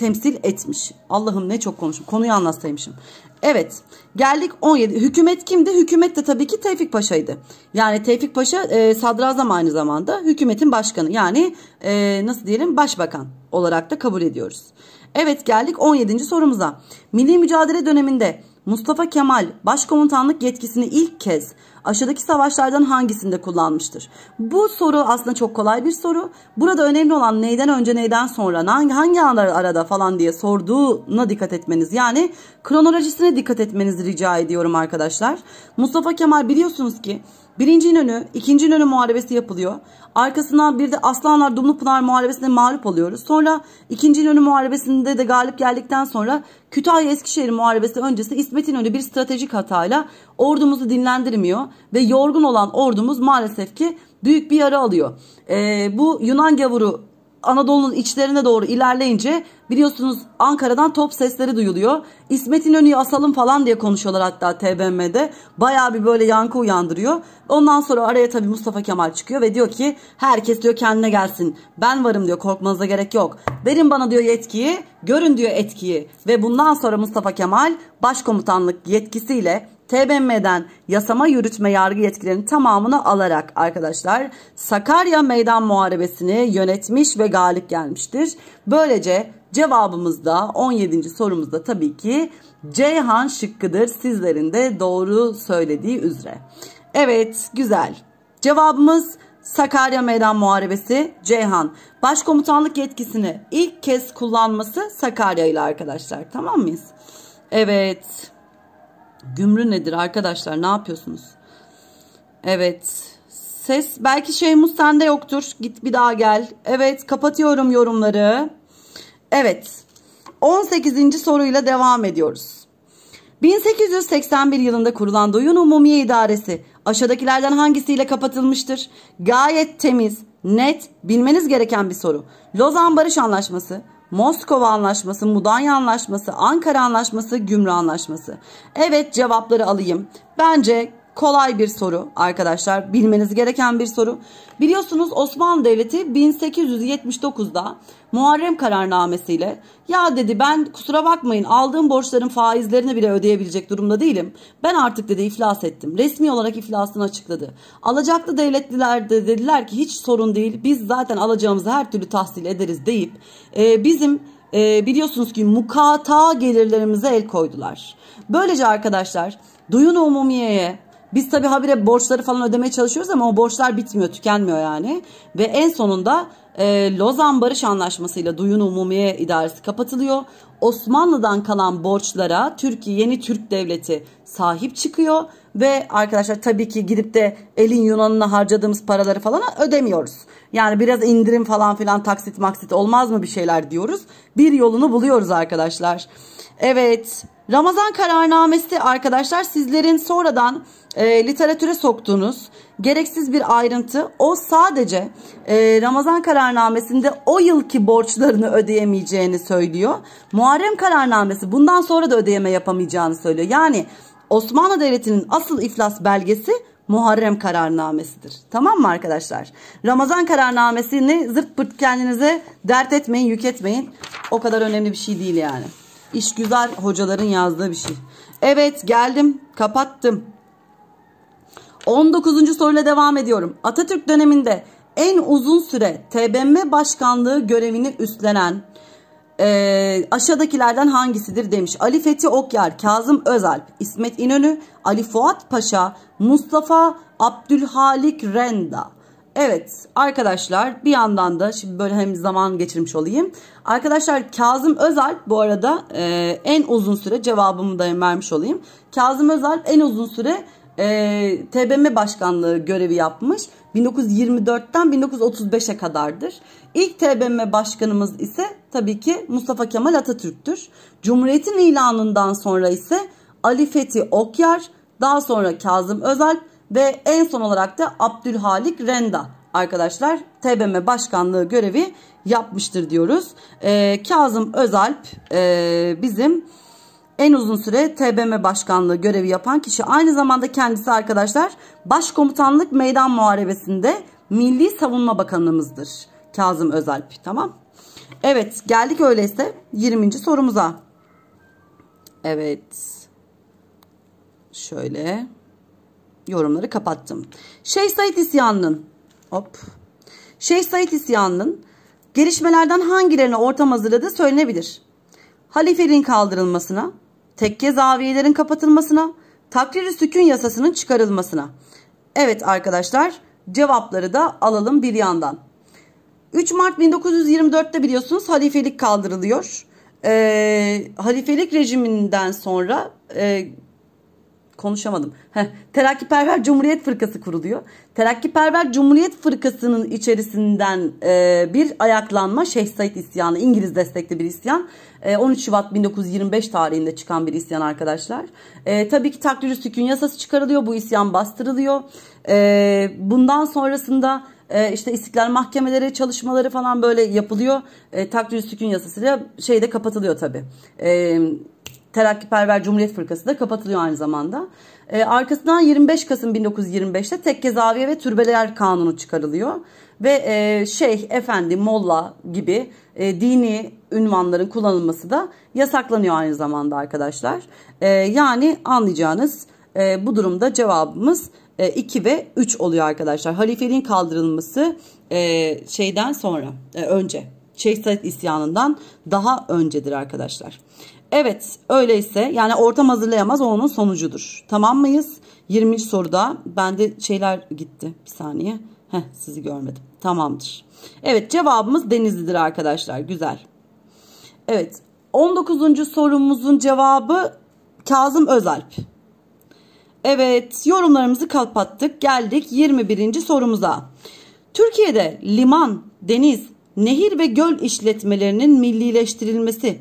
temsil etmiş. Allah'ım ne çok konuştum. Konuyu anlatsaymışım. Evet geldik 17. Hükümet kimdi? Hükümet de tabii ki Tevfik Paşa'ydı. Yani Tevfik Paşa e, sadrazam aynı zamanda hükümetin başkanı yani e, nasıl diyelim başbakan olarak da kabul ediyoruz. Evet geldik 17. sorumuza. Milli mücadele döneminde Mustafa Kemal başkomutanlık yetkisini ilk kez aşağıdaki savaşlardan hangisinde kullanmıştır? Bu soru aslında çok kolay bir soru. Burada önemli olan neyden önce neyden sonra hangi, hangi anlar arada falan diye sorduğuna dikkat etmeniz. Yani kronolojisine dikkat etmenizi rica ediyorum arkadaşlar. Mustafa Kemal biliyorsunuz ki Birinci İnönü, ikinci İnönü muharebesi yapılıyor. Arkasından bir de Aslanlar Dumlupınar muharebesine mağlup alıyoruz Sonra ikinci İnönü muharebesinde de galip geldikten sonra Kütahya Eskişehir muharebesi öncesi İsmet İnönü bir stratejik hatayla ordumuzu dinlendirmiyor ve yorgun olan ordumuz maalesef ki büyük bir yara alıyor. Ee, bu Yunan gavuru Anadolu'nun içlerine doğru ilerleyince biliyorsunuz Ankara'dan top sesleri duyuluyor. İsmet İnönü'yü asalım falan diye konuşuyorlar hatta TBMM'de. Baya bir böyle yankı uyandırıyor. Ondan sonra araya tabi Mustafa Kemal çıkıyor ve diyor ki herkes diyor kendine gelsin. Ben varım diyor korkmanıza gerek yok. Verin bana diyor yetkiyi, görün diyor etkiyi. Ve bundan sonra Mustafa Kemal başkomutanlık yetkisiyle TBMM'den yasama yürütme yargı yetkilerinin tamamını alarak arkadaşlar Sakarya Meydan Muharebesini yönetmiş ve galip gelmiştir. Böylece cevabımızda 17. sorumuzda tabii ki Ceyhan şıkkıdır sizlerin de doğru söylediği üzere. Evet güzel cevabımız Sakarya Meydan Muharebesi Ceyhan. Başkomutanlık yetkisini ilk kez kullanması Sakarya ile arkadaşlar tamam mıyız? Evet. Gümrü nedir arkadaşlar ne yapıyorsunuz? Evet ses belki şey sende yoktur git bir daha gel. Evet kapatıyorum yorumları. Evet 18. soruyla devam ediyoruz. 1881 yılında kurulan Doyun Umumiye İdaresi aşağıdakilerden hangisiyle kapatılmıştır? Gayet temiz, net, bilmeniz gereken bir soru. Lozan Barış Anlaşması, Moskova Anlaşması, Mudanya Anlaşması, Ankara Anlaşması, Gümrü Anlaşması. Evet cevapları alayım. Bence kolay bir soru arkadaşlar. Bilmeniz gereken bir soru. Biliyorsunuz Osmanlı Devleti 1879'da Muharrem kararnamesiyle ya dedi ben kusura bakmayın aldığım borçların faizlerini bile ödeyebilecek durumda değilim. Ben artık dedi iflas ettim. Resmi olarak iflasını açıkladı. Alacaklı devletliler de dediler ki hiç sorun değil biz zaten alacağımızı her türlü tahsil ederiz deyip e, bizim e, biliyorsunuz ki mukata gelirlerimize el koydular. Böylece arkadaşlar duyun umumiyeye biz tabi habire borçları falan ödemeye çalışıyoruz ama o borçlar bitmiyor, tükenmiyor yani. Ve en sonunda e, Lozan Barış Anlaşması ile Duyun Umumiye İdaresi kapatılıyor. Osmanlı'dan kalan borçlara Türkiye yeni Türk Devleti sahip çıkıyor ve arkadaşlar tabii ki gidip de elin Yunan'ına harcadığımız paraları falan ödemiyoruz. Yani biraz indirim falan filan taksit maksit olmaz mı bir şeyler diyoruz. Bir yolunu buluyoruz arkadaşlar. Evet Ramazan kararnamesi arkadaşlar sizlerin sonradan e, literatüre soktunuz, gereksiz bir ayrıntı o sadece e, Ramazan kararnamesinde o yılki borçlarını ödeyemeyeceğini söylüyor. Muharrem kararnamesi bundan sonra da ödeyeme yapamayacağını söylüyor. Yani Osmanlı Devleti'nin asıl iflas belgesi Muharrem kararnamesidir. Tamam mı arkadaşlar? Ramazan kararnamesini zırt pırt kendinize dert etmeyin, yük etmeyin. O kadar önemli bir şey değil yani. İş güzel hocaların yazdığı bir şey. Evet geldim, kapattım. 19. soruyla devam ediyorum. Atatürk döneminde en uzun süre TBMM başkanlığı görevini üstlenen e, aşağıdakilerden hangisidir demiş. Ali Fethi Okyar, Kazım Özalp, İsmet İnönü, Ali Fuat Paşa, Mustafa Abdülhalik Renda. Evet arkadaşlar bir yandan da şimdi böyle hem zaman geçirmiş olayım. Arkadaşlar Kazım Özalp bu arada e, en uzun süre cevabımı da vermiş olayım. Kazım Özalp en uzun süre e, ee, TBMM başkanlığı görevi yapmış. 1924'ten 1935'e kadardır. İlk TBMM başkanımız ise tabii ki Mustafa Kemal Atatürk'tür. Cumhuriyetin ilanından sonra ise Ali Fethi Okyar, daha sonra Kazım Özalp ve en son olarak da Abdülhalik Renda arkadaşlar TBMM başkanlığı görevi yapmıştır diyoruz. E, Kazım Özalp e, bizim en uzun süre TBM başkanlığı görevi yapan kişi. Aynı zamanda kendisi arkadaşlar Başkomutanlık Meydan Muharebesi'nde Milli Savunma Bakanımızdır. Kazım Özalp tamam. Evet geldik öyleyse 20. sorumuza. Evet. Şöyle yorumları kapattım. Şeyh Said isyanının hop. Şeyh Said isyanının gelişmelerden hangilerine ortam hazırladığı söylenebilir halifeliğin kaldırılmasına, tekke zaviyelerin kapatılmasına, takrir i sükun yasasının çıkarılmasına. Evet arkadaşlar cevapları da alalım bir yandan. 3 Mart 1924'te biliyorsunuz halifelik kaldırılıyor. E, halifelik rejiminden sonra e, konuşamadım. Heh, Terakkiperver Cumhuriyet Fırkası kuruluyor. Terakkiperver Cumhuriyet Fırkası'nın içerisinden e, bir ayaklanma Şeyh Said isyanı İngiliz destekli bir isyan. E, 13 Şubat 1925 tarihinde çıkan bir isyan arkadaşlar. E, tabii ki takdir sükun yasası çıkarılıyor. Bu isyan bastırılıyor. E, bundan sonrasında e, işte istiklal mahkemeleri çalışmaları falan böyle yapılıyor. E, takdir sükun yasasıyla şey de kapatılıyor tabii. E, Terakkiperver Cumhuriyet Fırkası da kapatılıyor aynı zamanda. E, arkasından 25 Kasım 1925'te tekke zaviye ve türbeler kanunu çıkarılıyor. Ve e, şeyh, efendi, molla gibi e, dini ünvanların kullanılması da yasaklanıyor aynı zamanda arkadaşlar. E, yani anlayacağınız e, bu durumda cevabımız 2 e, ve 3 oluyor arkadaşlar. Halifeliğin kaldırılması e, şeyden sonra e, önce Şeyh Said isyanından daha öncedir arkadaşlar. Evet öyleyse yani ortam hazırlayamaz o onun sonucudur. Tamam mıyız? 20. soruda bende şeyler gitti. Bir saniye. Heh, sizi görmedim. Tamamdır. Evet cevabımız Denizli'dir arkadaşlar. Güzel. Evet 19. sorumuzun cevabı Kazım Özalp. Evet yorumlarımızı kapattık. Geldik 21. sorumuza. Türkiye'de liman, deniz, nehir ve göl işletmelerinin millileştirilmesi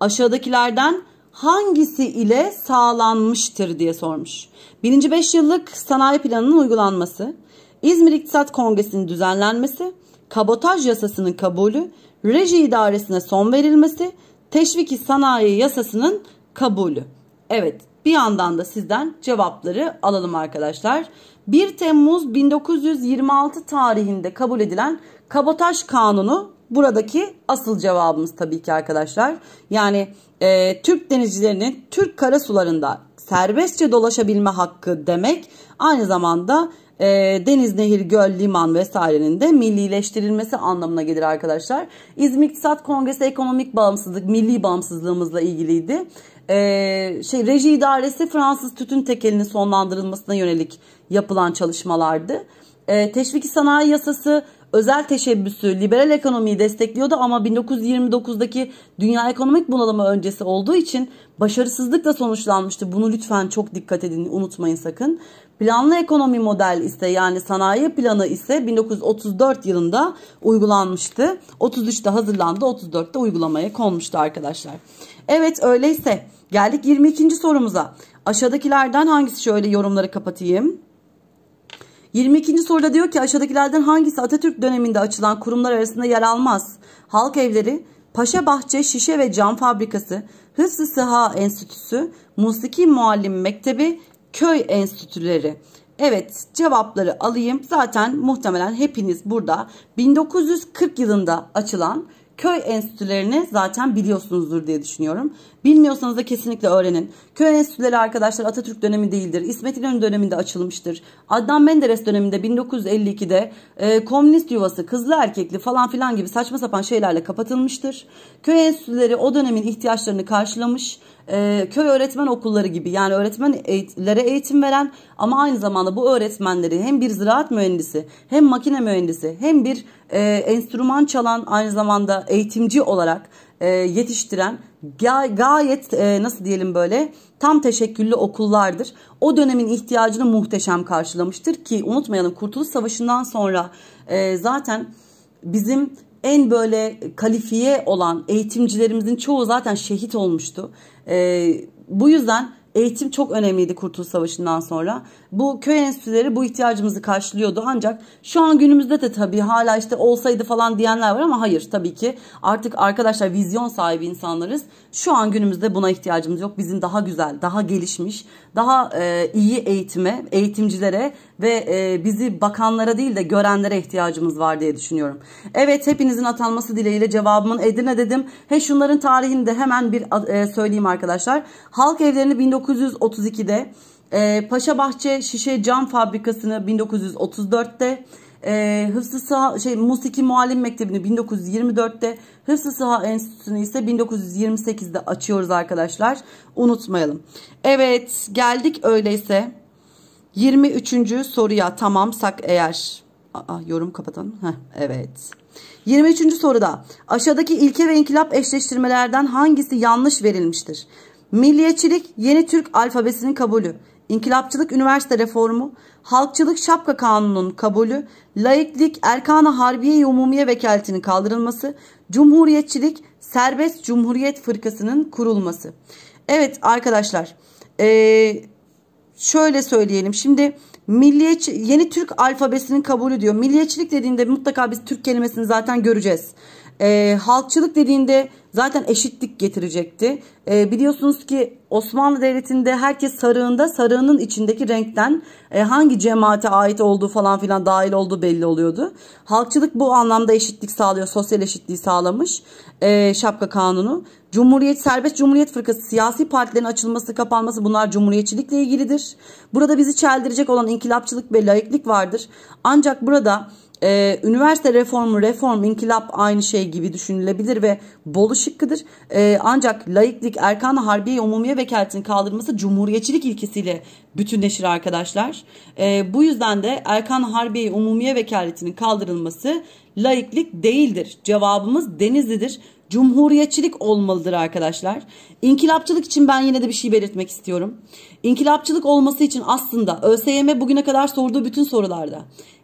aşağıdakilerden hangisi ile sağlanmıştır diye sormuş. Birinci 5 yıllık sanayi planının uygulanması, İzmir İktisat Kongresi'nin düzenlenmesi, kabotaj yasasının kabulü, reji idaresine son verilmesi, teşviki sanayi yasasının kabulü. Evet bir yandan da sizden cevapları alalım arkadaşlar. 1 Temmuz 1926 tarihinde kabul edilen kabotaj kanunu buradaki asıl cevabımız tabii ki arkadaşlar. Yani e, Türk denizcilerinin Türk karasularında serbestçe dolaşabilme hakkı demek aynı zamanda e, deniz, nehir, göl, liman vesairenin de millileştirilmesi anlamına gelir arkadaşlar. İzmir İktisat Kongresi ekonomik bağımsızlık, milli bağımsızlığımızla ilgiliydi. E, şey Reji idaresi Fransız tütün tekelinin sonlandırılmasına yönelik yapılan çalışmalardı. E, teşviki sanayi yasası özel teşebbüsü liberal ekonomiyi destekliyordu ama 1929'daki dünya ekonomik bunalımı öncesi olduğu için başarısızlıkla sonuçlanmıştı. Bunu lütfen çok dikkat edin unutmayın sakın. Planlı ekonomi model ise yani sanayi planı ise 1934 yılında uygulanmıştı. 33'te hazırlandı 34'te uygulamaya konmuştu arkadaşlar. Evet öyleyse geldik 22. sorumuza. Aşağıdakilerden hangisi şöyle yorumları kapatayım. 22. soruda diyor ki aşağıdakilerden hangisi Atatürk döneminde açılan kurumlar arasında yer almaz? Halk evleri, Paşa Bahçe Şişe ve Cam Fabrikası, Hıfzı Sıha Enstitüsü, Musiki Muallim Mektebi, Köy Enstitüleri. Evet cevapları alayım. Zaten muhtemelen hepiniz burada 1940 yılında açılan köy enstitülerini zaten biliyorsunuzdur diye düşünüyorum. Bilmiyorsanız da kesinlikle öğrenin. Köy enstitüleri arkadaşlar Atatürk dönemi değildir. İsmet İnönü döneminde açılmıştır. Adnan Menderes döneminde 1952'de e, komünist yuvası kızlı erkekli falan filan gibi saçma sapan şeylerle kapatılmıştır. Köy enstitüleri o dönemin ihtiyaçlarını karşılamış e, köy öğretmen okulları gibi yani öğretmenlere eğitim veren ama aynı zamanda bu öğretmenleri hem bir ziraat mühendisi hem makine mühendisi hem bir e, enstrüman çalan aynı zamanda eğitimci olarak e, yetiştiren gayet e, nasıl diyelim böyle tam teşekküllü okullardır. O dönemin ihtiyacını muhteşem karşılamıştır ki unutmayalım Kurtuluş Savaşı'ndan sonra e, zaten bizim en böyle kalifiye olan eğitimcilerimizin çoğu zaten şehit olmuştu. E, bu yüzden Eğitim çok önemliydi Kurtuluş Savaşı'ndan sonra. Bu köy enstitüleri bu ihtiyacımızı karşılıyordu. Ancak şu an günümüzde de tabii hala işte olsaydı falan diyenler var ama hayır tabii ki. Artık arkadaşlar vizyon sahibi insanlarız şu an günümüzde buna ihtiyacımız yok. Bizim daha güzel, daha gelişmiş, daha e, iyi eğitime, eğitimcilere ve e, bizi bakanlara değil de görenlere ihtiyacımız var diye düşünüyorum. Evet hepinizin atanması dileğiyle cevabımın Edirne dedim. He şunların tarihini de hemen bir e, söyleyeyim arkadaşlar. Halk evlerini 1932'de, e, Paşabahçe Şişe Cam Fabrikası'nı 1934'te, e, Hıfzı Sıha, şey, Musiki Muallim Mektebi'ni 1924'te, Hıfzı Sıha Enstitüsü'nü ise 1928'de açıyoruz arkadaşlar. Unutmayalım. Evet geldik öyleyse 23. soruya tamam sak eğer. Aa, yorum kapatalım. Heh, evet. 23. soruda aşağıdaki ilke ve inkılap eşleştirmelerden hangisi yanlış verilmiştir? Milliyetçilik yeni Türk alfabesinin kabulü. İnkılapçılık üniversite reformu, halkçılık şapka kanununun kabulü, laiklik erkana harbiye umumiye vekaletinin kaldırılması, cumhuriyetçilik serbest cumhuriyet fırkasının kurulması. Evet arkadaşlar ee, şöyle söyleyelim şimdi milliyetçi yeni Türk alfabesinin kabulü diyor. Milliyetçilik dediğinde mutlaka biz Türk kelimesini zaten göreceğiz. Ee, halkçılık dediğinde zaten eşitlik getirecekti. E, biliyorsunuz ki Osmanlı Devleti'nde herkes sarığında sarığının içindeki renkten e, hangi cemaate ait olduğu falan filan dahil olduğu belli oluyordu. Halkçılık bu anlamda eşitlik sağlıyor. Sosyal eşitliği sağlamış e, şapka kanunu. Cumhuriyet, serbest cumhuriyet fırkası, siyasi partilerin açılması, kapanması bunlar cumhuriyetçilikle ilgilidir. Burada bizi çeldirecek olan inkılapçılık ve laiklik vardır. Ancak burada e, üniversite reformu, reform, inkılap aynı şey gibi düşünülebilir ve Bolu şıkkıdır. E, ancak laiklik, erkan harbiye, umumiye vekaletinin kaldırılması cumhuriyetçilik ilkesiyle bütünleşir arkadaşlar. E, bu yüzden de erkan harbiye, umumiye vekaletinin kaldırılması laiklik değildir. Cevabımız Denizli'dir. Cumhuriyetçilik olmalıdır arkadaşlar. İnkilapçılık için ben yine de bir şey belirtmek istiyorum. İnkilapçılık olması için aslında ÖSYM bugüne kadar sorduğu bütün sorularda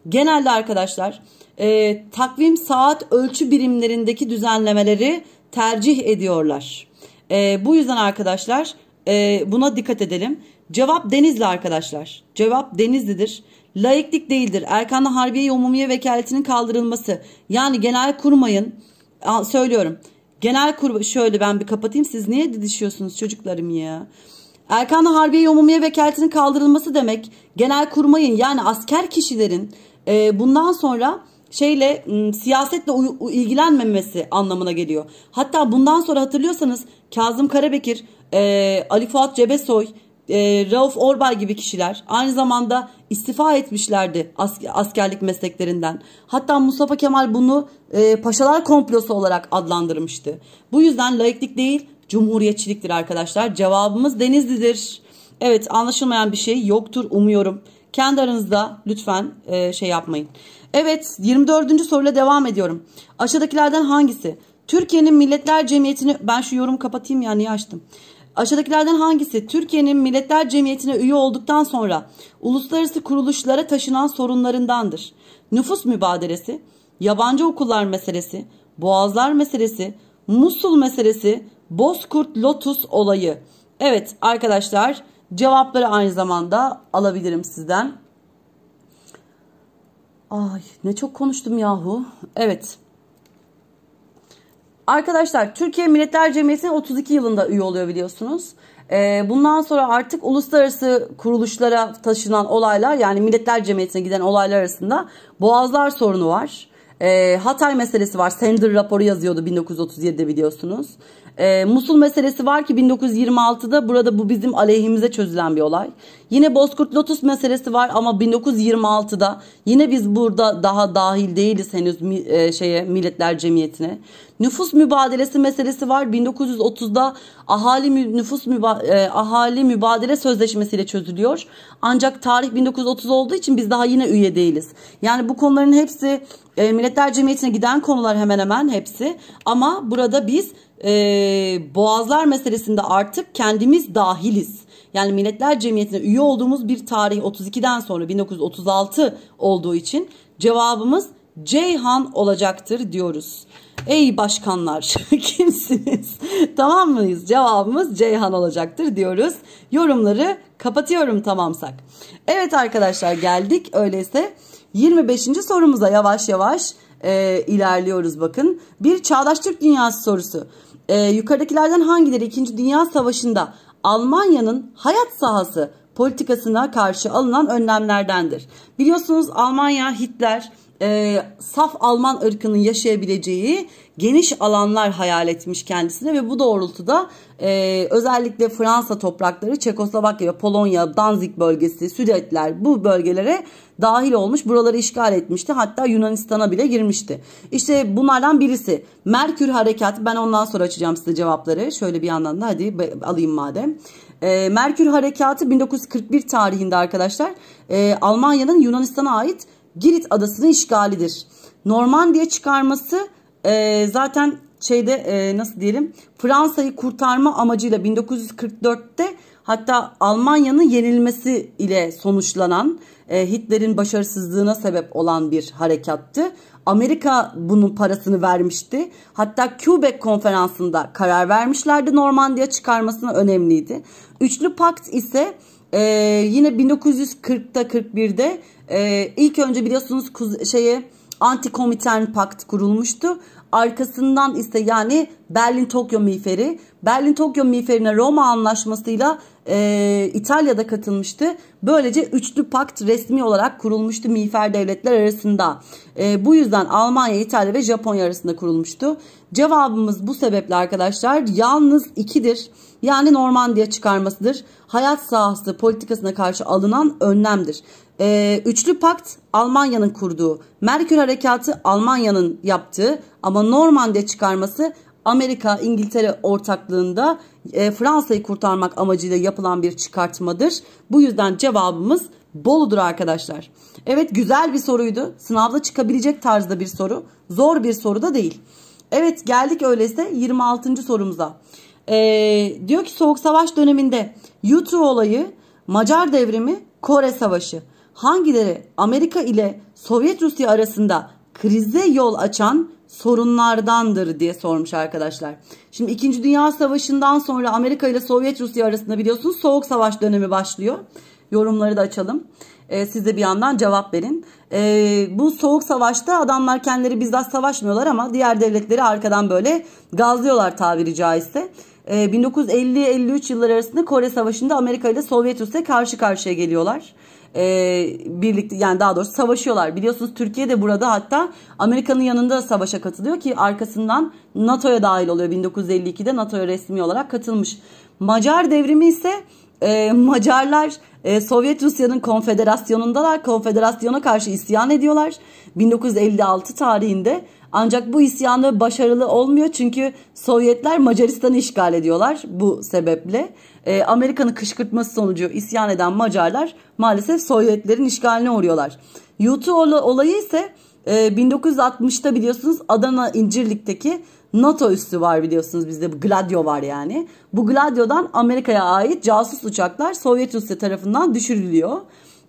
Genelde arkadaşlar e, takvim saat ölçü birimlerindeki düzenlemeleri tercih ediyorlar. E, bu yüzden arkadaşlar e, buna dikkat edelim. Cevap Denizli arkadaşlar. Cevap Denizli'dir. Laiklik değildir. Erkan'la Harbiye Umumiye Vekaleti'nin kaldırılması. Yani genel kurmayın. Aa, söylüyorum. Genel kur şöyle ben bir kapatayım. Siz niye didişiyorsunuz çocuklarım ya? Erkan'la Harbiye Umumiye Vekaletinin kaldırılması demek genel kurmayın yani asker kişilerin e, bundan sonra şeyle siyasetle ilgilenmemesi anlamına geliyor. Hatta bundan sonra hatırlıyorsanız Kazım Karabekir, e, Ali Fuat Cebesoy, e, Rauf Orbay gibi kişiler aynı zamanda istifa etmişlerdi askerlik mesleklerinden. Hatta Mustafa Kemal bunu e, paşalar komplosu olarak adlandırmıştı. Bu yüzden laiklik değil cumhuriyetçiliktir arkadaşlar. Cevabımız Denizli'dir. Evet anlaşılmayan bir şey yoktur umuyorum. Kendi aranızda lütfen e, şey yapmayın. Evet 24. soruyla devam ediyorum. Aşağıdakilerden hangisi? Türkiye'nin Milletler Cemiyeti'ni ben şu yorumu kapatayım ya niye açtım? Aşağıdakilerden hangisi Türkiye'nin Milletler Cemiyeti'ne üye olduktan sonra uluslararası kuruluşlara taşınan sorunlarındandır? Nüfus mübadelesi, yabancı okullar meselesi, boğazlar meselesi, Musul meselesi, Bozkurt Lotus olayı. Evet arkadaşlar Cevapları aynı zamanda alabilirim sizden. Ay ne çok konuştum yahu. Evet. Arkadaşlar Türkiye Milletler Cemiyeti'nin 32 yılında üye oluyor biliyorsunuz. Ee, bundan sonra artık uluslararası kuruluşlara taşınan olaylar yani Milletler Cemiyeti'ne giden olaylar arasında boğazlar sorunu var. Ee, Hatay meselesi var. Sender raporu yazıyordu 1937'de biliyorsunuz. E, Musul meselesi var ki 1926'da burada bu bizim aleyhimize çözülen bir olay. Yine Bozkurt Lotus meselesi var ama 1926'da yine biz burada daha dahil değiliz henüz e, şeye Milletler Cemiyeti'ne. Nüfus mübadelesi meselesi var. 1930'da ahali nüfus müba, e, ahali mübadele sözleşmesiyle çözülüyor. Ancak tarih 1930 olduğu için biz daha yine üye değiliz. Yani bu konuların hepsi e, Milletler Cemiyeti'ne giden konular hemen hemen hepsi ama burada biz e, boğazlar meselesinde artık kendimiz dahiliz. Yani Milletler Cemiyeti'ne üye olduğumuz bir tarih 32'den sonra 1936 olduğu için cevabımız Ceyhan olacaktır diyoruz. Ey başkanlar kimsiniz? tamam mıyız? Cevabımız Ceyhan olacaktır diyoruz. Yorumları kapatıyorum tamamsak. Evet arkadaşlar geldik öyleyse 25. sorumuza yavaş yavaş e, ilerliyoruz bakın. Bir çağdaş Türk dünyası sorusu. E, yukarıdakilerden hangileri 2. Dünya Savaşı'nda Almanya'nın hayat sahası politikasına karşı alınan önlemlerdendir. Biliyorsunuz Almanya Hitler e, saf Alman ırkının yaşayabileceği geniş alanlar hayal etmiş kendisine ve bu doğrultuda e, özellikle Fransa toprakları, Çekoslovakya ve Polonya, Danzig bölgesi, Südetler bu bölgelere dahil olmuş, buraları işgal etmişti. Hatta Yunanistan'a bile girmişti. İşte bunlardan birisi Merkür Harekatı. Ben ondan sonra açacağım size cevapları. Şöyle bir yandan da hadi alayım madem. E, Merkür Harekatı 1941 tarihinde arkadaşlar e, Almanya'nın Yunanistan'a ait Girit adasının işgalidir. Normandiya çıkarması e, zaten şeyde e, nasıl diyelim Fransa'yı kurtarma amacıyla 1944'te hatta Almanya'nın yenilmesi ile sonuçlanan e, Hitler'in başarısızlığına sebep olan bir harekattı. Amerika bunun parasını vermişti. Hatta Quebec konferansında karar vermişlerdi Normandiya çıkarmasına önemliydi. Üçlü pakt ise ee, yine 1940'ta 41'de e, ilk önce biliyorsunuz şeye antikomiten pakt kurulmuştu. Arkasından ise yani Berlin-Tokyo miğferi Berlin-Tokyo miğferine Roma anlaşmasıyla e, İtalya'da katılmıştı. Böylece üçlü pakt resmi olarak kurulmuştu miğfer devletler arasında. E, bu yüzden Almanya, İtalya ve Japonya arasında kurulmuştu. Cevabımız bu sebeple arkadaşlar yalnız ikidir. Yani Normandiya çıkarmasıdır. Hayat sahası politikasına karşı alınan önlemdir. E, üçlü pakt Almanya'nın kurduğu, Merkür Harekatı Almanya'nın yaptığı ama Normandiya çıkarması Amerika İngiltere ortaklığında e, Fransa'yı kurtarmak amacıyla yapılan bir çıkartmadır. Bu yüzden cevabımız Bolu'dur arkadaşlar. Evet güzel bir soruydu. Sınavda çıkabilecek tarzda bir soru. Zor bir soru da değil. Evet geldik öyleyse 26. sorumuza. Ee, diyor ki Soğuk Savaş döneminde Yutu olayı, Macar devrimi, Kore Savaşı hangileri Amerika ile Sovyet Rusya arasında krize yol açan sorunlardandır diye sormuş arkadaşlar. Şimdi 2. Dünya Savaşı'ndan sonra Amerika ile Sovyet Rusya arasında biliyorsunuz soğuk savaş dönemi başlıyor. Yorumları da açalım. Ee, siz de bir yandan cevap verin. Ee, bu soğuk savaşta adamlar kendileri bizzat savaşmıyorlar ama diğer devletleri arkadan böyle gazlıyorlar tabiri caizse. 1950-53 ee, yılları arasında Kore Savaşı'nda Amerika ile Sovyet Rusya karşı karşıya geliyorlar e, birlikte yani daha doğrusu savaşıyorlar. Biliyorsunuz Türkiye de burada hatta Amerika'nın yanında savaşa katılıyor ki arkasından NATO'ya dahil oluyor. 1952'de NATO'ya resmi olarak katılmış. Macar devrimi ise e, Macarlar e, Sovyet Rusya'nın konfederasyonundalar. Konfederasyona karşı isyan ediyorlar. 1956 tarihinde ancak bu isyanı başarılı olmuyor çünkü Sovyetler Macaristan'ı işgal ediyorlar bu sebeple. E, Amerika'nın kışkırtması sonucu isyan eden Macarlar maalesef Sovyetlerin işgaline uğruyorlar. U2 olayı ise e, 1960'ta biliyorsunuz Adana İncirlik'teki NATO üssü var biliyorsunuz bizde bu Gladio var yani. Bu Gladio'dan Amerika'ya ait casus uçaklar Sovyet Rusya tarafından düşürülüyor.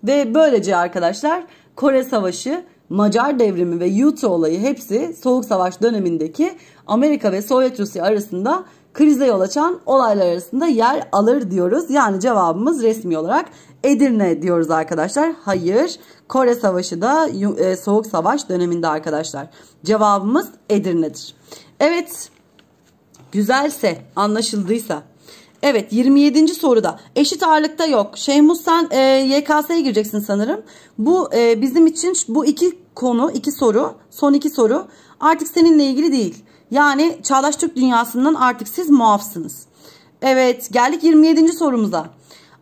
Ve böylece arkadaşlar Kore Savaşı Macar devrimi ve Utah olayı hepsi Soğuk Savaş dönemindeki Amerika ve Sovyet Rusya arasında krize yol açan olaylar arasında yer alır diyoruz. Yani cevabımız resmi olarak Edirne diyoruz arkadaşlar. Hayır Kore Savaşı da e, Soğuk Savaş döneminde arkadaşlar. Cevabımız Edirne'dir. Evet güzelse anlaşıldıysa Evet 27. soruda eşit ağırlıkta yok. Şeymus sen e, YKS'ye gireceksin sanırım. Bu e, bizim için bu iki konu iki soru son iki soru artık seninle ilgili değil. Yani Çağdaş Türk dünyasından artık siz muafsınız. Evet geldik 27. sorumuza.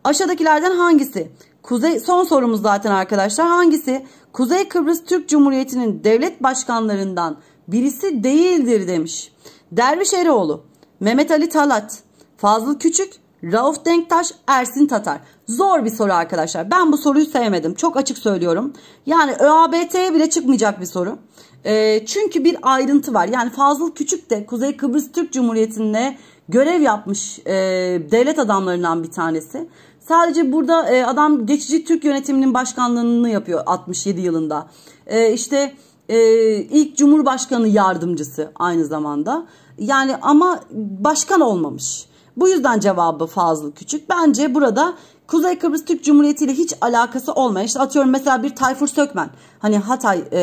Aşağıdakilerden hangisi? Kuzey son sorumuz zaten arkadaşlar hangisi? Kuzey Kıbrıs Türk Cumhuriyeti'nin devlet başkanlarından birisi değildir demiş. Derviş Eroğlu, Mehmet Ali Talat, Fazıl Küçük, Rauf Denktaş, Ersin Tatar. Zor bir soru arkadaşlar. Ben bu soruyu sevmedim. Çok açık söylüyorum. Yani ÖABT'ye bile çıkmayacak bir soru. E, çünkü bir ayrıntı var. Yani Fazıl Küçük de Kuzey Kıbrıs Türk Cumhuriyeti'nde görev yapmış e, devlet adamlarından bir tanesi. Sadece burada e, adam geçici Türk yönetiminin başkanlığını yapıyor 67 yılında. E, işte e, ilk Cumhurbaşkanı yardımcısı aynı zamanda. Yani ama başkan olmamış. Bu yüzden cevabı fazla Küçük. Bence burada Kuzey Kıbrıs Türk Cumhuriyeti ile hiç alakası olmayan işte atıyorum mesela bir Tayfur Sökmen hani Hatay e,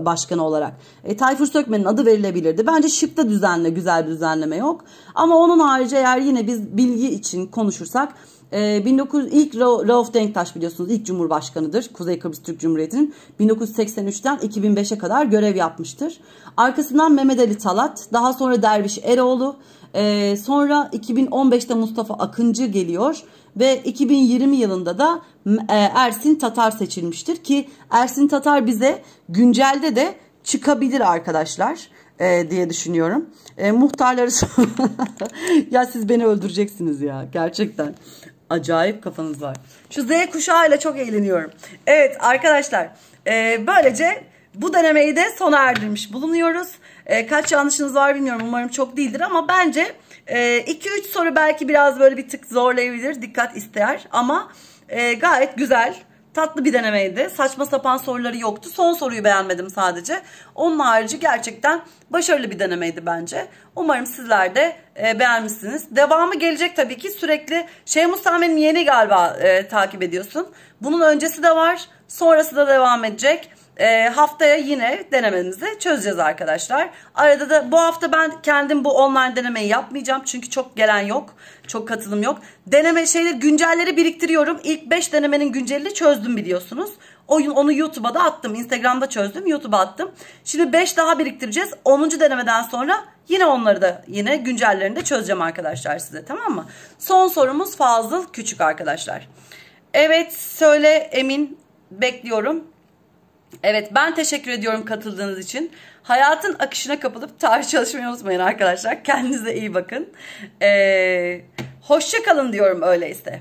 başkanı olarak e, Tayfur Sökmen'in adı verilebilirdi. Bence şıkta düzenle güzel bir düzenleme yok ama onun harici eğer yine biz bilgi için konuşursak e, 19 ilk Ra Rauf Denktaş biliyorsunuz ilk cumhurbaşkanıdır Kuzey Kıbrıs Türk Cumhuriyeti'nin 1983'ten 2005'e kadar görev yapmıştır. Arkasından Mehmet Ali Talat daha sonra Derviş Eroğlu e, sonra 2015'te Mustafa Akıncı geliyor ve 2020 yılında da e, Ersin Tatar seçilmiştir ki Ersin Tatar bize güncelde de çıkabilir arkadaşlar e, diye düşünüyorum. E, muhtarları ya siz beni öldüreceksiniz ya gerçekten. Acayip kafanız var. Şu Z kuşağıyla çok eğleniyorum. Evet arkadaşlar e, böylece bu denemeyi de sona erdirmiş bulunuyoruz. E, kaç yanlışınız var bilmiyorum. Umarım çok değildir ama bence 2-3 e, soru belki biraz böyle bir tık zorlayabilir. Dikkat ister ama e, gayet güzel. Tatlı bir denemeydi. Saçma sapan soruları yoktu. Son soruyu beğenmedim sadece. Onun harici gerçekten başarılı bir denemeydi bence. Umarım sizler de e, beğenmişsiniz. Devamı gelecek tabii ki. Sürekli Şeyh Mustafa'nın yeni galiba e, takip ediyorsun. Bunun öncesi de var. Sonrası da devam edecek e, haftaya yine denememizi çözeceğiz arkadaşlar. Arada da bu hafta ben kendim bu online denemeyi yapmayacağım. Çünkü çok gelen yok. Çok katılım yok. Deneme şeyleri güncelleri biriktiriyorum. İlk 5 denemenin güncelini çözdüm biliyorsunuz. Oyun onu YouTube'a da attım. Instagram'da çözdüm. YouTube'a attım. Şimdi 5 daha biriktireceğiz. 10. denemeden sonra yine onları da yine güncellerini de çözeceğim arkadaşlar size tamam mı? Son sorumuz Fazıl Küçük arkadaşlar. Evet söyle Emin bekliyorum. Evet ben teşekkür ediyorum katıldığınız için. Hayatın akışına kapılıp tarih çalışmayı unutmayın arkadaşlar. Kendinize iyi bakın. Ee, hoşça kalın diyorum öyleyse.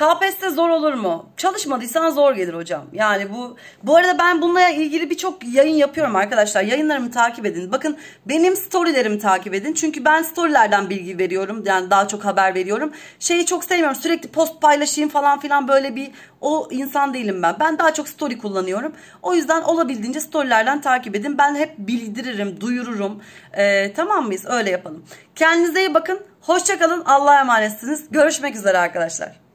KPSS zor olur mu? Çalışmadıysan zor gelir hocam. Yani bu bu arada ben bununla ilgili birçok yayın yapıyorum arkadaşlar. Yayınlarımı takip edin. Bakın benim storylerimi takip edin. Çünkü ben storylerden bilgi veriyorum. Yani daha çok haber veriyorum. Şeyi çok sevmiyorum. Sürekli post paylaşayım falan filan böyle bir o insan değilim ben. Ben daha çok story kullanıyorum. O yüzden olabildiğince storylerden takip edin. Ben hep bildiririm, duyururum. Ee, tamam mıyız? Öyle yapalım. Kendinize iyi bakın. Hoşçakalın. Allah'a emanetsiniz. Görüşmek üzere arkadaşlar.